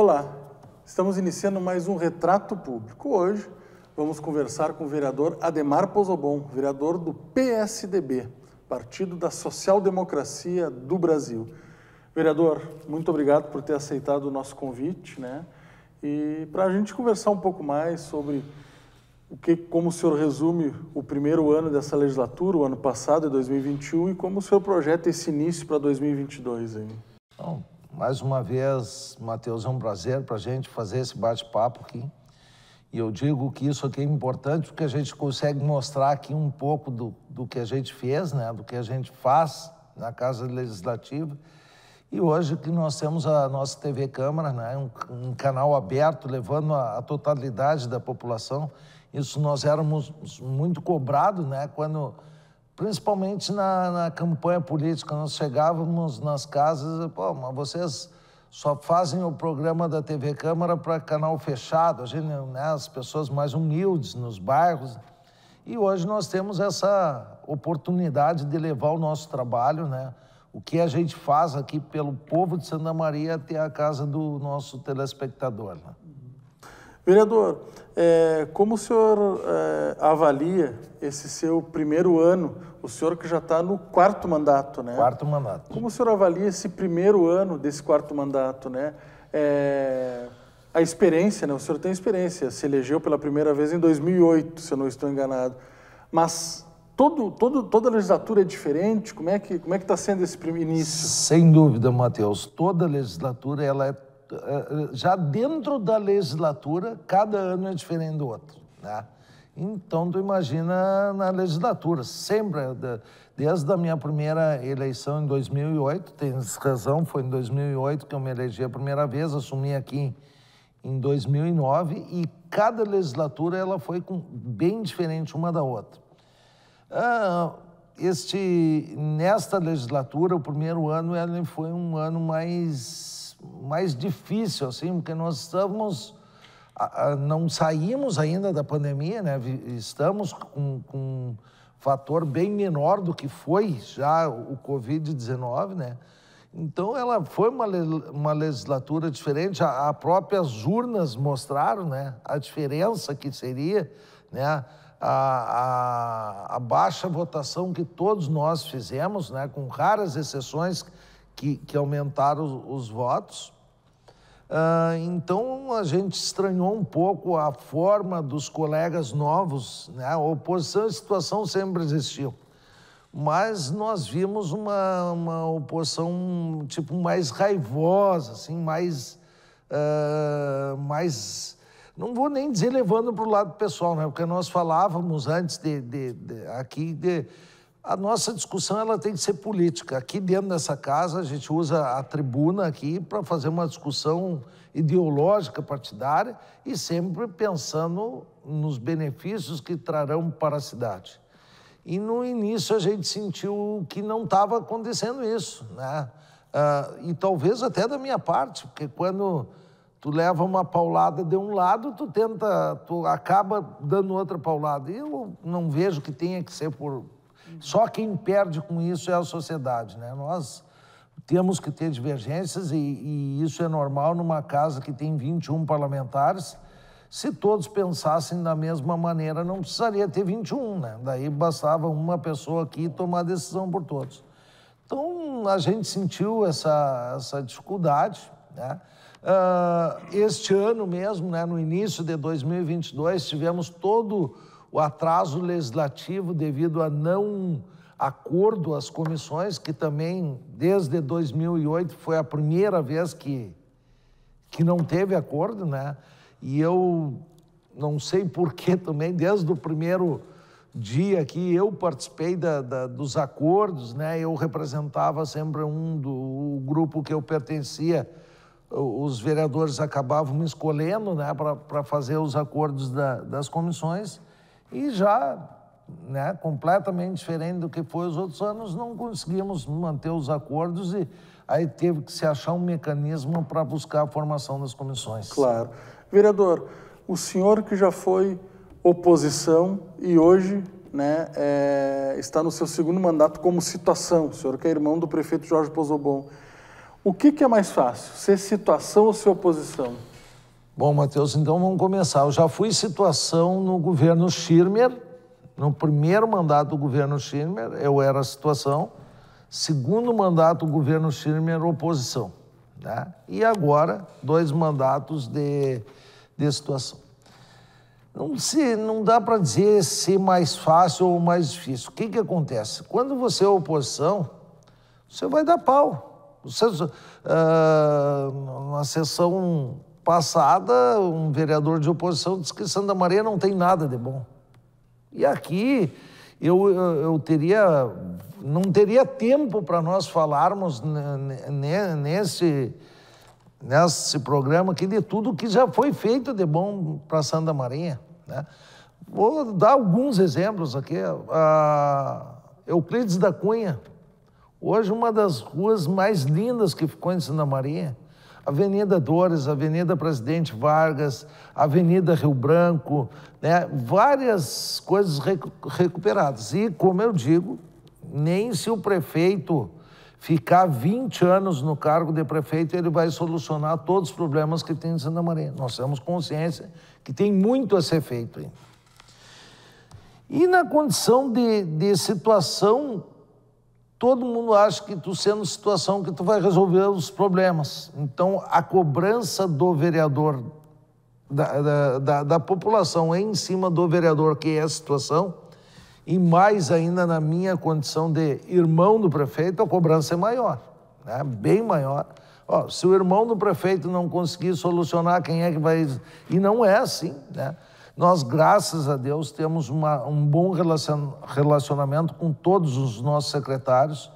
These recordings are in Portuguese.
Olá, estamos iniciando mais um Retrato Público. Hoje vamos conversar com o vereador Ademar Pozobon, vereador do PSDB, Partido da Social Democracia do Brasil. Vereador, muito obrigado por ter aceitado o nosso convite, né? E para a gente conversar um pouco mais sobre o que, como o senhor resume o primeiro ano dessa legislatura, o ano passado, 2021, e como o senhor projeta esse início para 2022 hein? Bom, mais uma vez, Matheus, é um prazer para a gente fazer esse bate-papo aqui. E eu digo que isso aqui é importante porque a gente consegue mostrar aqui um pouco do, do que a gente fez, né? do que a gente faz na Casa Legislativa. E hoje que nós temos a nossa TV Câmara, né? um, um canal aberto, levando a, a, totalidade da população. Isso nós éramos muito cobrados né? quando principalmente na, na campanha política, nós chegávamos nas casas, pô, mas vocês só fazem o programa da TV Câmara para canal fechado, a gente, né, as pessoas mais humildes nos bairros. E hoje nós temos essa oportunidade de levar o nosso trabalho, né? O que a gente faz aqui pelo povo de Santa Maria até a casa do nosso telespectador. Né? Vereador, é, como o senhor é, avalia esse seu primeiro ano? O senhor que já está no quarto mandato, né? Quarto mandato. Como o senhor avalia esse primeiro ano desse quarto mandato, né? É, a experiência, né? O senhor tem experiência, se elegeu pela primeira vez em 2008, se eu não estou enganado. Mas todo, todo, toda legislatura é diferente? Como é que como é está sendo esse início? Sem dúvida, Matheus. Toda legislatura ela é eh, já dentro da legislatura, cada ano é diferente do outro. Né? Então, tu imagina na legislatura, sempre, desde a minha primeira eleição em 2008, tens razão, foi em 2008 que eu me elegi a primeira vez, assumi aqui em 2009, e cada legislatura ela foi com, bem diferente uma da outra. Ah, este, nesta legislatura, o primeiro ano, ela foi um ano mais mais difícil, assim, porque nós estamos não saímos ainda da pandemia, né? estamos com, com um fator bem menor do que foi já o Covid-19, né? Então, ela foi uma, uma legislatura diferente, a, a próprias urnas mostraram né? a diferença que seria né? a, a, a baixa votação que todos nós fizemos, né? com raras exceções que, que aumentaram os, os votos. Ah, então a gente estranhou um pouco a forma dos colegas novos, né? a oposição e situação sempre existiu, mas nós vimos uma, uma oposição tipo mais raivosa, assim, mais, uh, mais não vou nem dizer levando para o lado pessoal, né? porque nós falávamos antes de, de, de aqui de, a nossa discussão ela tem que ser política. Aqui dentro dessa casa, a gente usa a tribuna aqui para fazer uma discussão ideológica partidária e sempre pensando nos benefícios que trarão para a cidade. E no início a gente sentiu que não estava acontecendo isso, né? Ah, e talvez até da minha parte, porque quando tu leva uma paulada de um lado, tu tenta, tu acaba dando outra paulada. E eu não vejo que tenha que ser por, Uhum. Só quem perde com isso é a sociedade, né? Nós temos que ter divergências e, e isso é normal numa casa que tem 21 parlamentares. Se todos pensassem da mesma maneira, não precisaria ter 21, né? Daí bastava uma pessoa aqui tomar a decisão por todos. Então, a gente sentiu essa, essa dificuldade, né? Uh, este ano mesmo, né, no início de 2022, tivemos todo o atraso legislativo devido a não acordo às comissões, que também desde 2008 foi a primeira vez que, que não teve acordo, né? E eu não sei porquê também, desde o primeiro dia que eu participei da, da, dos acordos, né? Eu representava sempre um do grupo que eu pertencia. Os vereadores acabavam me escolhendo, né, para fazer os acordos da, das comissões e já né, completamente diferente do que foi os outros anos, não conseguimos manter os acordos e aí teve que se achar um mecanismo para buscar a formação das comissões. Claro. Vereador, o senhor que já foi oposição e hoje né, é, está no seu segundo mandato como situação, o senhor que é irmão do prefeito Jorge Pozobon. O que, que é mais fácil, ser situação ou ser oposição? Bom, Matheus, então vamos começar. Eu já fui situação no governo Schirmer, no primeiro mandato do governo Schirmer, eu era situação. Segundo mandato do governo Schirmer, oposição. Né? E agora, dois mandatos de, de situação. Não, se, não dá para dizer se é mais fácil ou mais difícil. O que, que acontece? Quando você é oposição, você vai dar pau. Você, uh, na sessão passada, um vereador de oposição disse que Santa Maria não tem nada de bom. E aqui eu, eu teria, não teria tempo para nós falarmos nesse, nesse programa aqui de tudo que já foi feito de bom para Santa Maria. Né? Vou dar alguns exemplos aqui. A Euclides da Cunha, hoje uma das ruas mais lindas que ficou em Santa Maria Avenida Dores, Avenida Presidente Vargas, Avenida Rio Branco, né? várias coisas recuperadas. E, como eu digo, nem se o prefeito ficar 20 anos no cargo de prefeito, ele vai solucionar todos os problemas que tem em Santa Maria. Nós temos consciência que tem muito a ser feito ainda. E na condição de, de situação todo mundo acha que tu sendo situação que tu vai resolver os problemas. Então, a cobrança do vereador, da, da, da, da população em cima do vereador, que é a situação, e mais ainda na minha condição de irmão do prefeito, a cobrança é maior, né? bem maior. Ó, se o irmão do prefeito não conseguir solucionar, quem é que vai. E não é assim, né? Nós, graças a Deus, temos uma, um bom relacionamento com todos os nossos secretários,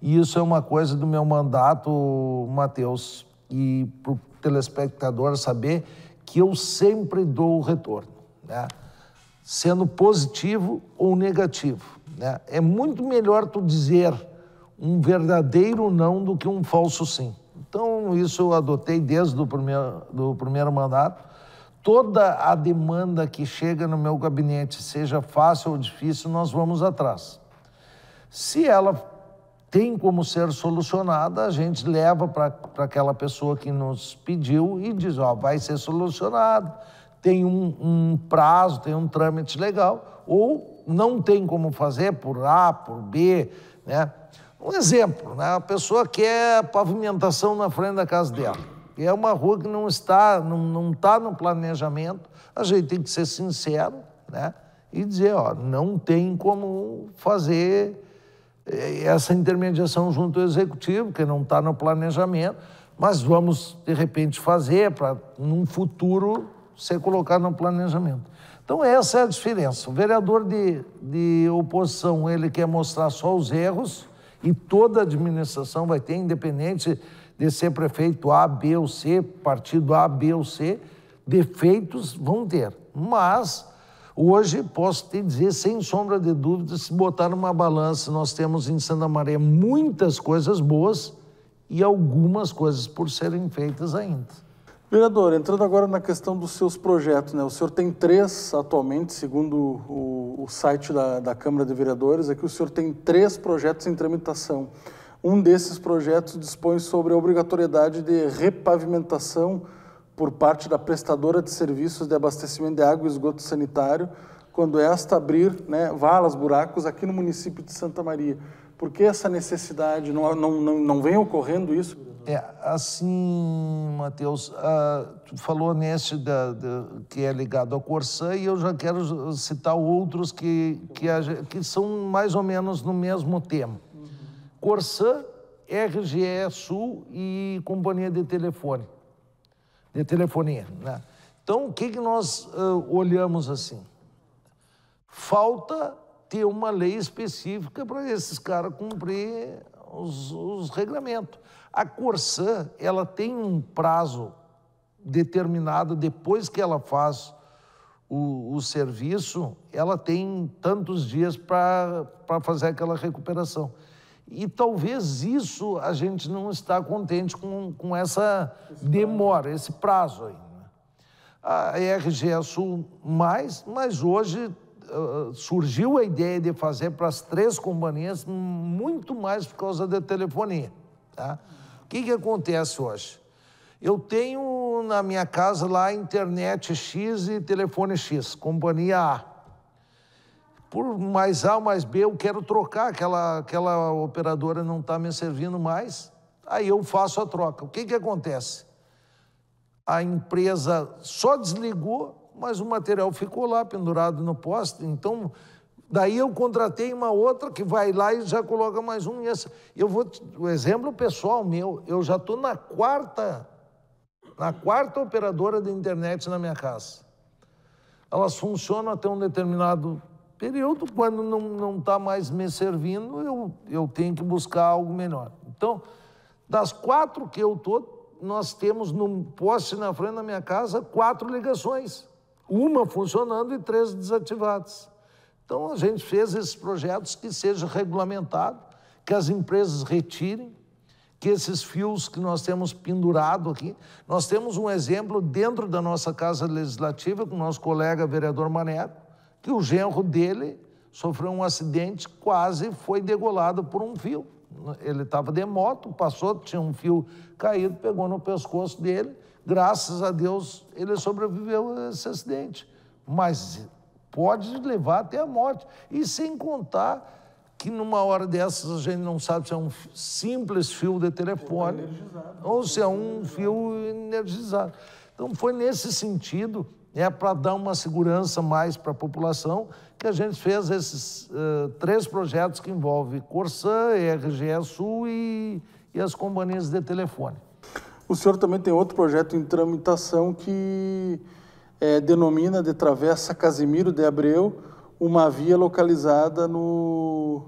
e isso é uma coisa do meu mandato, Matheus, e para o telespectador saber que eu sempre dou o retorno, né? sendo positivo ou negativo. Né? É muito melhor tu dizer um verdadeiro não do que um falso sim. Então, isso eu adotei desde o primeiro, do primeiro mandato toda a demanda que chega no meu gabinete, seja fácil ou difícil, nós vamos atrás. Se ela tem como ser solucionada, a gente leva para aquela pessoa que nos pediu e diz: Ó, vai ser solucionado, tem um, um prazo, tem um trâmite legal, ou não tem como fazer por A, por B, né? Um exemplo, né? a pessoa quer pavimentação na frente da casa dela. E é uma rua que não está, não, não está no planejamento. A gente tem que ser sincero, né? E dizer, ó, não tem como fazer eh, essa intermediação junto ao executivo, que não está no planejamento, mas vamos, de repente, fazer para, num futuro, ser colocado no planejamento. Então, essa é a diferença. O vereador de, de oposição, ele quer mostrar só os erros e toda a administração vai ter, independente de ser prefeito A, B ou C, partido A, B ou C, defeitos vão ter. Mas hoje posso te dizer, sem sombra de dúvida, se botar numa balança, nós temos em Santa Maria muitas coisas boas e algumas coisas por serem feitas ainda. Vereador, entrando agora na questão dos seus projetos, né? O senhor tem três atualmente, segundo o, o site da, da Câmara de Vereadores, é que o senhor tem três projetos em tramitação. Um desses projetos dispõe sobre a obrigatoriedade de repavimentação por parte da prestadora de serviços de abastecimento de água e esgoto sanitário, quando esta abrir né, valas, buracos aqui no município de Santa Maria. Por que essa necessidade? Não, não, não, não vem ocorrendo isso? É, assim, Matheus, ah, tu falou neste da, da, que é ligado ao Corsã e eu já quero citar outros que, que, que são mais ou menos no mesmo tema. Corsã, RGE Sul e companhia de telefone, de telefonia. Né? Então, o que, que nós uh, olhamos assim? Falta ter uma lei específica para esses caras cumprir os, os A Corsã, ela tem um prazo determinado depois que ela faz o, o, serviço, ela tem tantos dias para fazer aquela recuperação. E talvez isso a gente não está contente com, com essa demora, esse prazo ainda. Né? A RGE é Sul mais, mas hoje uh, surgiu a ideia de fazer para as três companhias muito mais por causa da telefonia. Tá? O que, que acontece hoje? Eu tenho na minha casa lá internet X e telefone X, companhia A por mais A, mais B, eu quero trocar, aquela, aquela operadora não está me servindo mais, aí eu faço a troca. O que, que acontece? A empresa só desligou, mas o material ficou lá pendurado no poste. Então, daí eu contratei uma outra que vai lá e já coloca mais um. E essa, eu vou, o exemplo pessoal meu, eu já estou na quarta, na quarta operadora de internet na minha casa. Elas funcionam até um determinado período, quando não está mais me servindo, eu, eu tenho que buscar algo melhor. Então, das quatro que eu estou, nós temos no poste na frente da minha casa quatro ligações. Uma funcionando e três desativadas. Então, a gente fez esses projetos que seja regulamentado, que as empresas retirem, que esses fios que nós temos pendurado aqui. Nós temos um exemplo dentro da nossa Casa Legislativa, com o nosso colega vereador Maneco, que o genro dele sofreu um acidente, quase foi degolado por um fio. Ele estava de moto, passou, tinha um fio caído, pegou no pescoço dele. Graças a Deus ele sobreviveu a esse acidente. Mas pode levar até a morte. E sem contar que numa hora dessas a gente não sabe se é um simples fio de telefone tá ou se é um fio energizado. Então foi nesse sentido é para dar uma segurança mais para a população, que a gente fez esses uh, três projetos que envolvem Corsã, RGE Sul e, e as companhias de telefone. O senhor também tem outro projeto em tramitação que é, denomina de Travessa Casimiro de Abreu uma via localizada no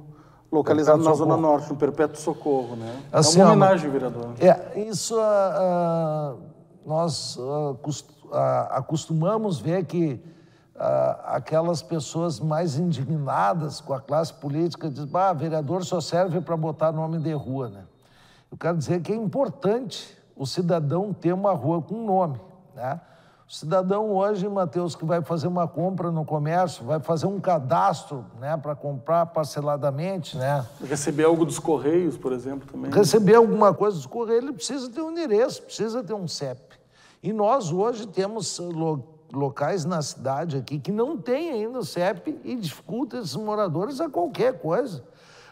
localizada Perpétuo na Socorro. Zona Norte, no Perpétuo Socorro. Né? Assim, é uma assim, homenagem, vereador. É, isso uh, nós uh, ah, costumamos acostumamos ver que aquelas pessoas mais indignadas com a classe política dizem, ah, vereador só serve para botar nome de rua, né? Eu quero dizer que é importante o cidadão ter uma rua com nome, né? O cidadão hoje, Matheus, que vai fazer uma compra no comércio, vai fazer um cadastro né, para comprar parceladamente. Né? Receber algo dos Correios, por exemplo, também. Né? Receber alguma coisa dos Correios, ele precisa ter um endereço, precisa ter um CEP. E nós hoje temos eh, locais na cidade aqui que não tem ainda o CEP e dificulta esses moradores a qualquer coisa.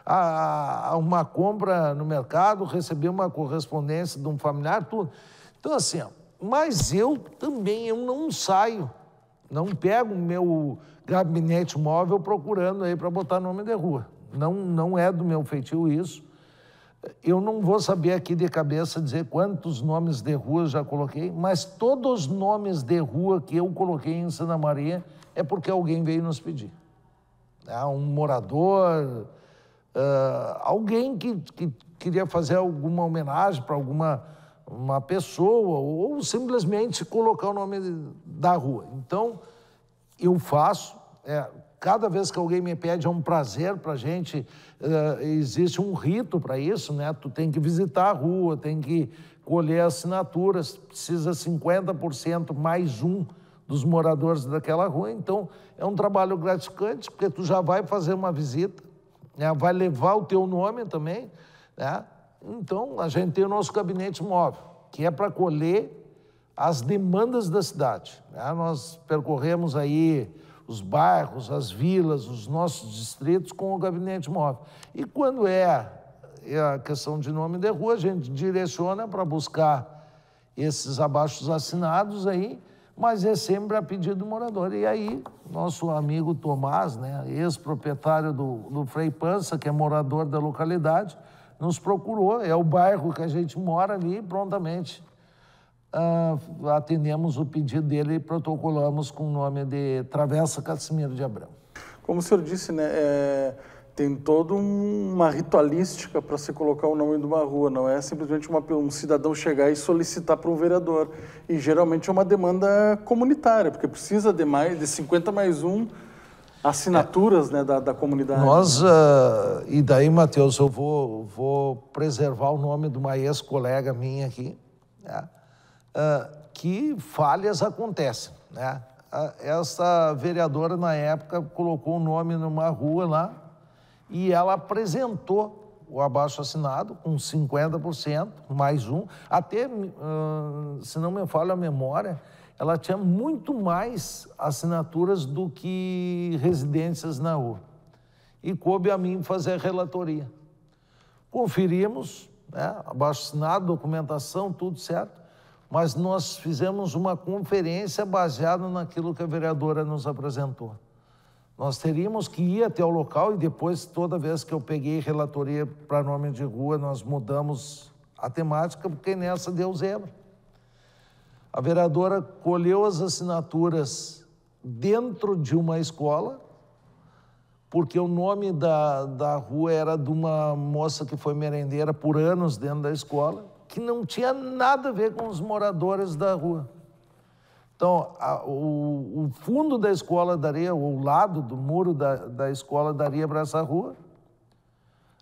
A, a uma compra no mercado, receber uma correspondência de um familiar, tudo. Então, assim, mas eu também eu não saio, não pego o meu gabinete móvel procurando aí para botar nome de rua. Não, não é do meu feitio isso eu não vou saber aqui de cabeça dizer quantos nomes de rua já coloquei, mas todos os nomes de rua que eu coloquei em Santa Maria é porque alguém veio nos pedir. Ah, um morador, ah, alguém que, que, queria fazer alguma homenagem para alguma uma pessoa, ou simplesmente colocar o nome da rua. Então, eu faço, é, cada vez que alguém me pede, é um prazer para a gente uh, existe um rito para isso, né? Tu tem que visitar a rua, tem que colher assinaturas, precisa 50% mais um dos moradores daquela rua. Então, é um trabalho gratificante, porque tu já vai fazer uma visita, né? vai levar o teu nome também. Né? Então, a gente tem o nosso gabinete móvel, que é para colher as demandas da cidade. Né? Nós percorremos aí os bairros, as vilas, os nossos distritos com o gabinete móvel. E quando é, é, a questão de nome de rua, a gente direciona para buscar esses abaixos assinados aí, mas é sempre a pedido do morador. E aí, nosso amigo Tomás, né, ex-proprietário do, do Frei Pança, que é morador da localidade, nos procurou, é o bairro que a gente mora ali, prontamente uh, atendemos o pedido dele e protocolamos com o nome de Travessa Casimiro de Abrão. Como o senhor disse, né, é, tem toda uma ritualística para se colocar o nome de uma rua, não é simplesmente uma, um cidadão chegar e solicitar para um vereador. E geralmente é uma demanda comunitária, porque precisa de mais de 50 mais um assinaturas né, da, da comunidade. Nós, uh, e daí, Matheus, eu vou, vou preservar o nome de uma ex-colega minha aqui, né, ah, que falhas acontecem. Né? Ah, essa vereadora, na época, colocou o um nome numa rua lá e ela apresentou o abaixo assinado com 50%, mais um. Até, uh, se não me falha a memória, ela tinha muito mais assinaturas do que residências na rua. E coube a mim fazer a relatoria. Conferimos, né, abaixo assinado, documentação, tudo certo mas nós fizemos uma conferência baseada naquilo que a vereadora nos apresentou. Nós teríamos que ir até o local e depois, toda vez que eu peguei relatoria para nome de rua, nós mudamos a temática, porque nessa deu zebra. A vereadora colheu as assinaturas dentro de uma escola, porque o nome da, da rua era de uma moça que foi merendeira por anos dentro da escola que não tinha nada a ver com os moradores da rua. Então, a, o, o, fundo da escola daria, ou o lado do muro da, da escola daria para essa rua.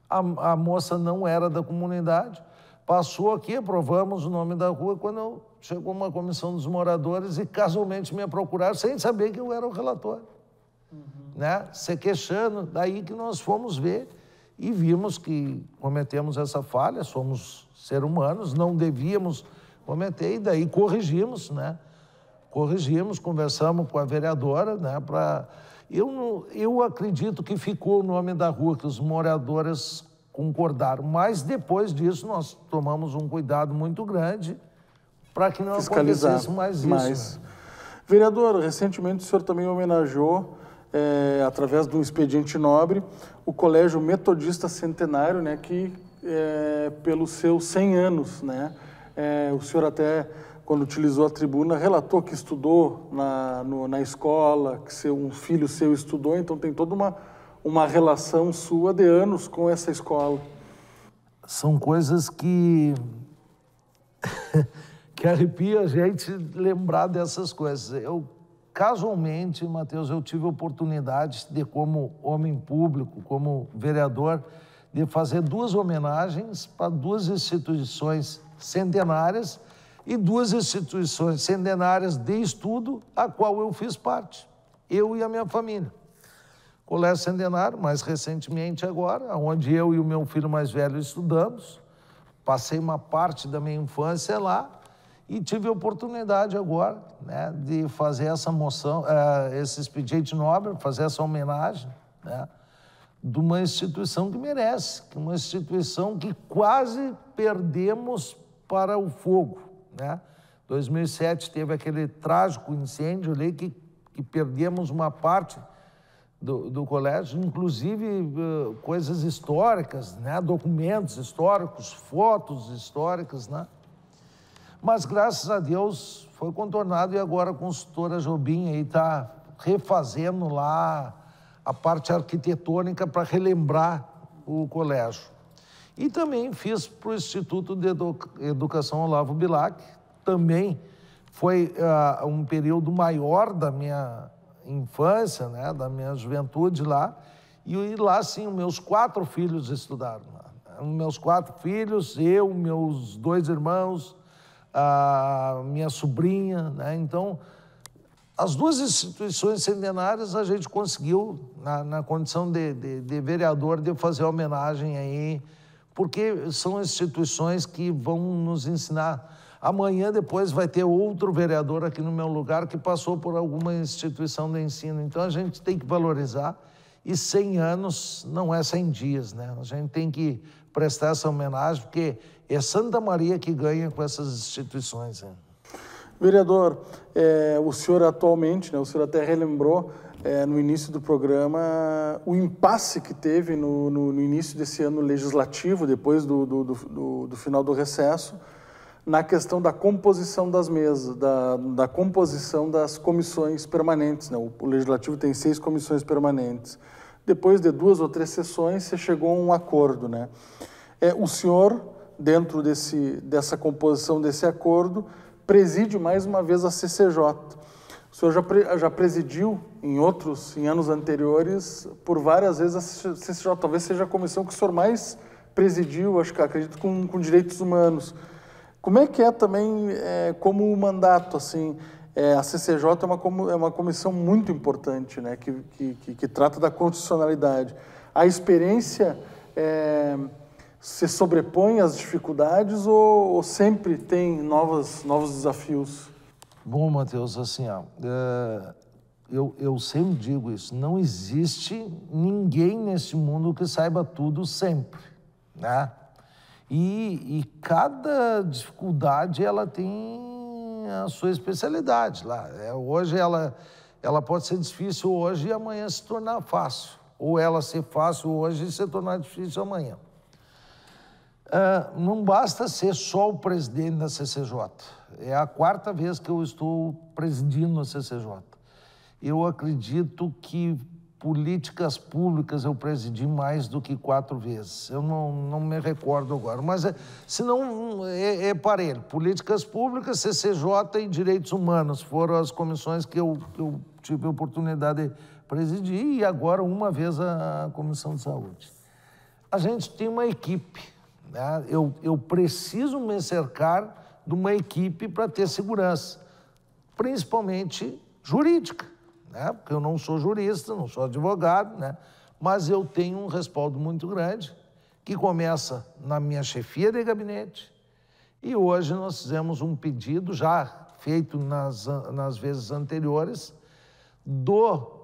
A, a, moça não era da comunidade, passou aqui, aprovamos o nome da rua, quando chegou uma comissão dos moradores e casualmente me procuraram, sem saber que eu era o relator. Uhum. Né? Se queixando, daí que nós fomos ver e vimos que cometemos essa falha, somos seres humanos, não devíamos cometer, e daí corrigimos, né? Corrigimos, conversamos com a vereadora, né? Pra... Eu, eu acredito que ficou o nome da rua, que os moradores concordaram, mas depois disso nós tomamos um cuidado muito grande para que não acontecesse mais isso. Mais. Né? Vereador, recentemente o senhor também homenageou é, através um expediente nobre, o Colégio Metodista Centenário, né, que é, pelos seus 100 anos, né, é, o senhor até quando utilizou a tribuna, relatou que estudou na, no, na escola, que seu, um filho seu estudou, então tem toda uma, uma relação sua de anos com essa escola. São coisas que, que arrepia a gente lembrar dessas coisas. Eu casualmente, Matheus, eu tive oportunidade de, como homem público, como vereador, de fazer duas homenagens para duas instituições centenárias e duas instituições centenárias de estudo a qual eu fiz parte, eu e a minha família. Colégio Centenário, mais recentemente agora, onde eu e o meu filho mais velho estudamos. Passei uma parte da minha infância lá e tive a oportunidade agora né, de fazer essa moção, uh, esse expediente nobre, fazer essa homenagem né, de uma instituição que merece, é uma instituição que quase perdemos para o fogo. Né? 2007 teve aquele trágico incêndio ali que, que perdemos uma parte do, do, colégio, inclusive uh, coisas históricas, né? documentos históricos, fotos históricas, né? Mas graças a Deus foi contornado e agora a consultora Jobim aí está refazendo lá a parte arquitetônica para relembrar o colégio. E também fiz para o Instituto de Educação Olavo Bilac, também foi uh, um período maior da minha infância, né, da minha juventude lá, e lá sim, meus quatro filhos estudaram Meus quatro filhos, eu, meus dois irmãos, a minha sobrinha. Né? Então, as duas instituições centenárias a gente conseguiu, na, na condição de, de, de, vereador, de fazer homenagem aí, porque são instituições que vão nos ensinar. Amanhã, depois, vai ter outro vereador aqui no meu lugar que passou por alguma instituição de ensino. Então, a gente tem que valorizar. E 100 anos não é 100 dias, né? A gente tem que prestar essa homenagem, porque é Santa Maria que ganha com essas instituições. Né? Vereador, é, o senhor atualmente, né, o senhor até relembrou é, no início do programa o impasse que teve no, no, no início desse ano legislativo, depois do, do, do, do, final do recesso, na questão da composição das mesas, da, da composição das comissões permanentes. Né? O, o legislativo tem seis comissões permanentes. Depois de duas ou três sessões, você chegou a um acordo, né? É, o senhor, dentro desse, dessa composição desse acordo, preside mais uma vez a CCJ. O senhor já, pre, já presidiu em outros, em anos anteriores, por várias vezes a CCJ. Talvez seja a comissão que o senhor mais presidiu, acho que acredito, com, com direitos humanos. Como é que é também é, como mandato, assim, é, a CCJ é uma, é uma comissão muito importante, né, que, que, que trata da constitucionalidade. A experiência é, se sobrepõe às dificuldades ou, ou, sempre tem novas, novos desafios? Bom, Matheus, assim, ó, é, eu, eu sempre digo isso, não existe ninguém nesse mundo que saiba tudo sempre, né? E, e cada dificuldade, ela tem a sua especialidade lá. É, hoje ela, ela pode ser difícil hoje e amanhã se tornar fácil. Ou ela ser fácil hoje e se tornar difícil amanhã. Uh, não basta ser só o presidente da CCJ. É a quarta vez que eu estou presidindo a CCJ. Eu acredito que políticas públicas eu presidi mais do que quatro vezes. Eu não, não me recordo agora, mas é, se não é, é parelho. Políticas públicas, CCJ e direitos humanos foram as comissões que eu, que eu tive a oportunidade de presidir e agora uma vez a, comissão de saúde. A gente tem uma equipe. Né? Eu, eu preciso me cercar de uma equipe para ter segurança, principalmente jurídica né? porque eu não sou jurista, não sou advogado, né? mas eu tenho um respaldo muito grande, que começa na minha chefia de gabinete. E hoje nós fizemos um pedido, já feito nas, nas vezes anteriores, do,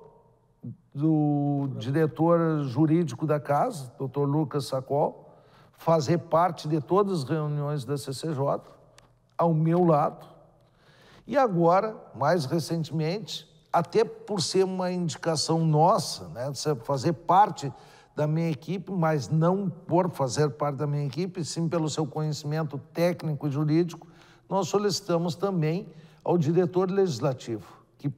do diretor jurídico da casa, doutor Lucas Sacol, fazer parte de todas as reuniões da CCJ, ao meu lado. E agora, mais recentemente, até por ser uma indicação nossa, né? fazer parte da minha equipe, mas não por fazer parte da minha equipe, sim pelo seu conhecimento técnico e jurídico, nós solicitamos também ao diretor legislativo, que,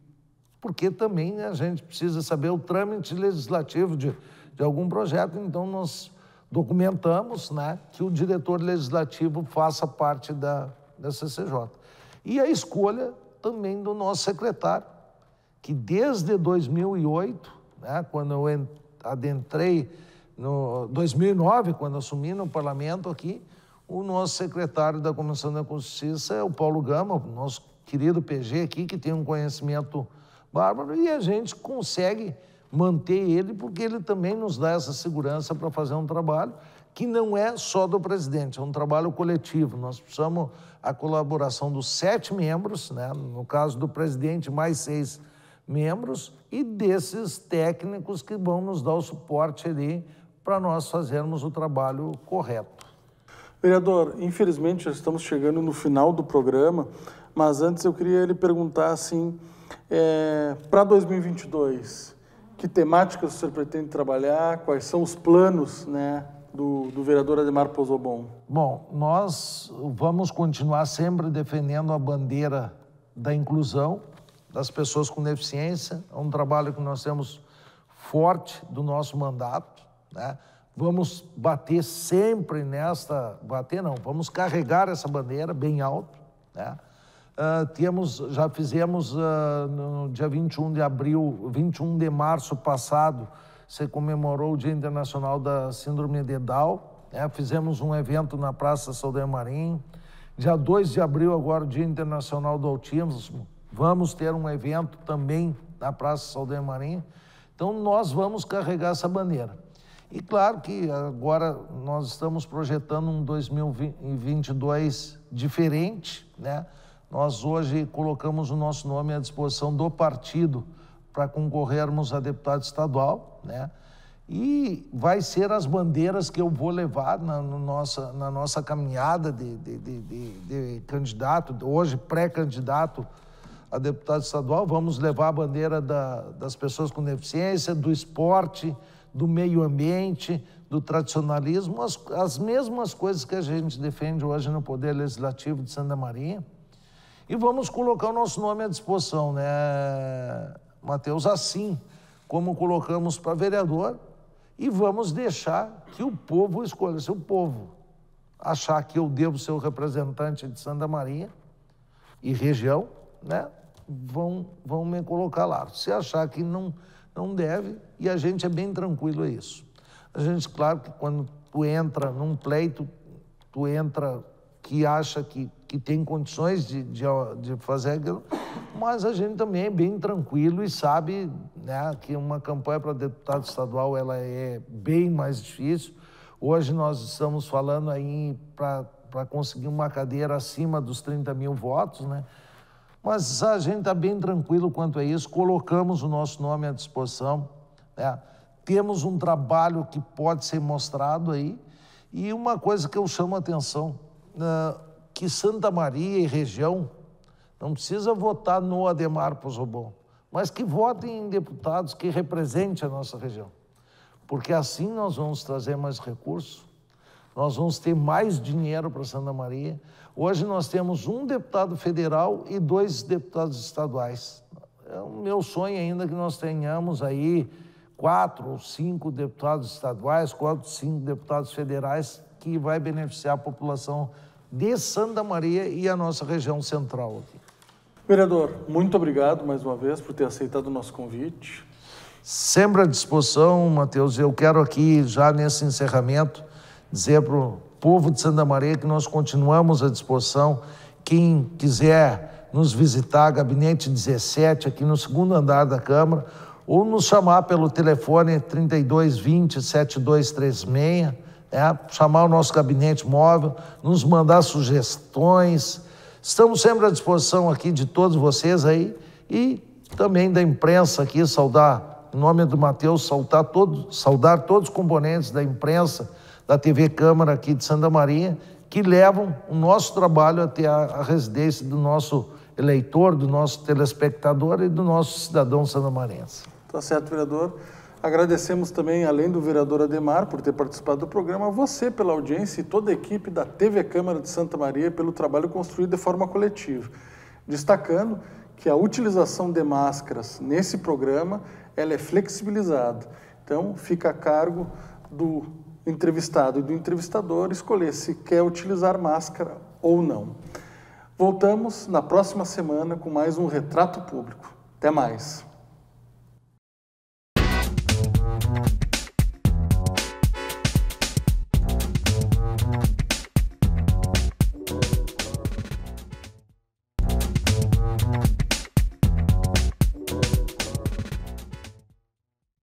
porque também a gente precisa saber o trâmite legislativo de, de algum projeto, então nós documentamos né, que o diretor legislativo faça parte da, da CCJ. E a escolha também do nosso secretário, que desde 2008, né, quando eu adentrei no 2009, quando assumi no parlamento aqui, o nosso secretário da Comissão da Justiça é o Paulo Gama, o nosso querido PG aqui, que tem um conhecimento bárbaro, e a gente consegue manter ele, porque ele também nos dá essa segurança para fazer um trabalho que não é só do presidente, é um trabalho coletivo. Nós precisamos a colaboração dos sete membros, né? no caso do presidente, mais seis membros e desses técnicos que vão nos dar o suporte ali para nós fazermos o trabalho correto. Vereador, infelizmente já estamos chegando no final do programa, mas antes eu queria lhe perguntar assim, é, para 2022, que temáticas você pretende trabalhar, quais são os planos né, do, do vereador Ademar Pozobon? Bom, nós vamos continuar sempre defendendo a bandeira da inclusão, das pessoas com deficiência. É um trabalho que nós temos forte do nosso mandato. Né? Vamos bater sempre nesta. Bater não, vamos carregar essa bandeira bem alto. Né? Uh, temos, já fizemos uh, no dia 21 de abril, 21 de março passado, se comemorou o Dia Internacional da Síndrome de Down. Né? Fizemos um evento na Praça Saldanha Marinho. Dia 2 de abril, agora, o Dia Internacional do Autismo. Vamos ter um evento também na Praça Saldanha Marinho. Então, nós vamos carregar essa bandeira. E claro que agora nós estamos projetando um 2022 diferente, né? Nós hoje colocamos o nosso nome à disposição do partido para concorrermos a deputado estadual, né? E vai ser as bandeiras que eu vou levar na, no nossa, na nossa caminhada de, de, de, de candidato, hoje pré-candidato a deputada estadual, vamos levar a bandeira da, das pessoas com deficiência, do esporte, do meio ambiente, do tradicionalismo, as, as mesmas coisas que a gente defende hoje no Poder Legislativo de Santa Maria. E vamos colocar o nosso nome à disposição, né, Matheus? Assim como colocamos para vereador, e vamos deixar que o povo escolha. Se o povo achar que eu devo ser o representante de Santa Maria e região, né? vão, vão me colocar lá. Se achar que não, não deve, e a gente é bem tranquilo a isso. A gente, claro que quando tu entra num pleito, tu entra que acha que, que tem condições de, de, de fazer aquilo, mas a gente também é bem tranquilo e sabe né, que uma campanha para deputado estadual ela é bem mais difícil. Hoje nós estamos falando aí para conseguir uma cadeira acima dos 30 mil votos, né? Mas a gente está bem tranquilo quanto a isso, colocamos o nosso nome à disposição, né? temos um trabalho que pode ser mostrado aí, e uma coisa que eu chamo a atenção, uh, que Santa Maria e região não precisa votar no Ademar Pozobon, mas que votem em deputados que representem a nossa região, porque assim nós vamos trazer mais recursos nós vamos ter mais dinheiro para Santa Maria. Hoje nós temos um deputado federal e dois deputados estaduais. É o meu sonho ainda que nós tenhamos aí quatro ou cinco deputados estaduais, quatro ou cinco deputados federais, que vai beneficiar a população de Santa Maria e a nossa região central aqui. Vereador, muito obrigado mais uma vez por ter aceitado o nosso convite. Sempre à disposição, Matheus. Eu quero aqui, já nesse encerramento, dizer para o povo de Santa Maria que nós continuamos à disposição. Quem quiser nos visitar, gabinete 17, aqui no segundo andar da Câmara, ou nos chamar pelo telefone 3220 7236, né? chamar o nosso gabinete móvel, nos mandar sugestões. Estamos sempre à disposição aqui de todos vocês aí e também da imprensa aqui, saudar, em nome do Matheus, saudar todos, saudar todos os componentes da imprensa da TV Câmara aqui de Santa Maria, que levam o nosso trabalho até a, a residência do nosso eleitor, do nosso telespectador e do nosso cidadão santamarense. Tá certo, vereador. Agradecemos também, além do vereador Ademar, por ter participado do programa, você pela audiência e toda a equipe da TV Câmara de Santa Maria pelo trabalho construído de forma coletiva. Destacando que a utilização de máscaras nesse programa ela é flexibilizada. Então, fica a cargo do entrevistado e do entrevistador escolher se quer utilizar máscara ou não. Voltamos na próxima semana com mais um retrato público. Até mais.